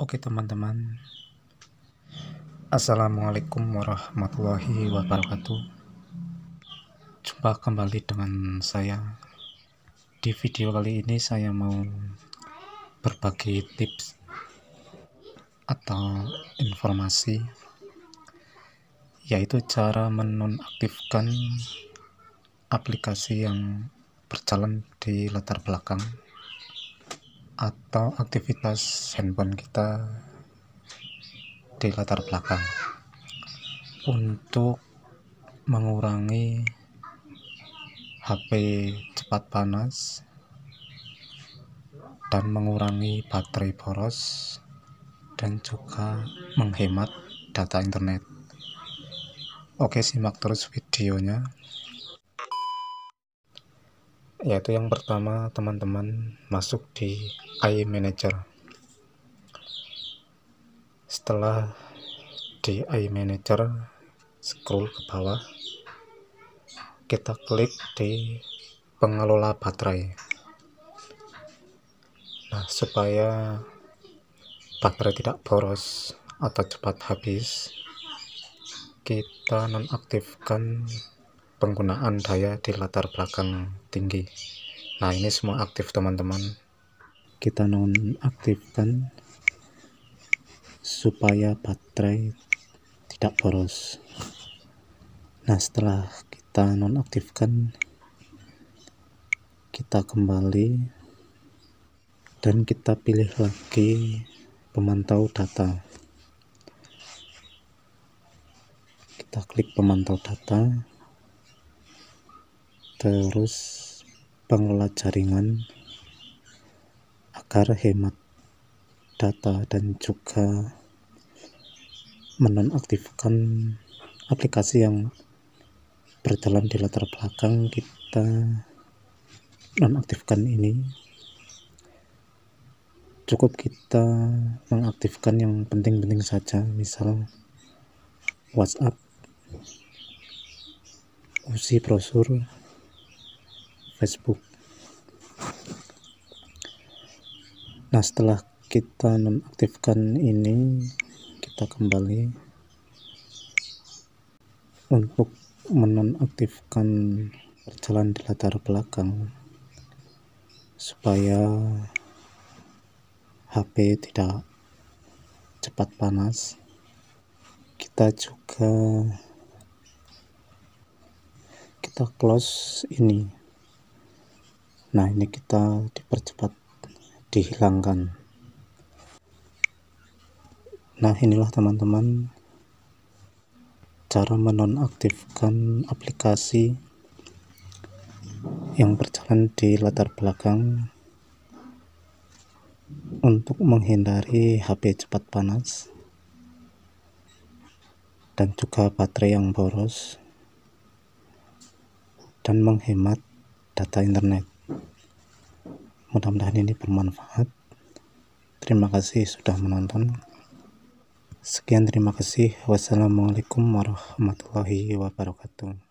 Oke teman-teman Assalamualaikum warahmatullahi wabarakatuh Jumpa kembali dengan saya Di video kali ini saya mau berbagi tips atau informasi yaitu cara menonaktifkan aplikasi yang berjalan di latar belakang atau aktivitas handphone kita di latar belakang untuk mengurangi HP cepat panas dan mengurangi baterai boros dan juga menghemat data internet oke simak terus videonya yaitu yang pertama teman-teman masuk di AI Manager setelah di AI Manager scroll ke bawah kita klik di pengelola baterai nah supaya baterai tidak boros atau cepat habis kita nonaktifkan penggunaan daya di latar belakang tinggi. Nah, ini semua aktif, teman-teman. Kita nonaktifkan supaya baterai tidak boros. Nah, setelah kita nonaktifkan, kita kembali dan kita pilih lagi pemantau data. Kita klik pemantau data terus pengelola jaringan agar hemat data dan juga menonaktifkan aplikasi yang berjalan di latar belakang kita nonaktifkan ini cukup kita mengaktifkan yang penting-penting saja misal WhatsApp UC brosur Facebook nah setelah kita nonaktifkan ini kita kembali untuk menonaktifkan perjalanan di latar belakang supaya HP tidak cepat panas kita juga kita close ini nah ini kita dipercepat dihilangkan nah inilah teman-teman cara menonaktifkan aplikasi yang berjalan di latar belakang untuk menghindari HP cepat panas dan juga baterai yang boros dan menghemat data internet mudah-mudahan ini bermanfaat terima kasih sudah menonton sekian terima kasih wassalamualaikum warahmatullahi wabarakatuh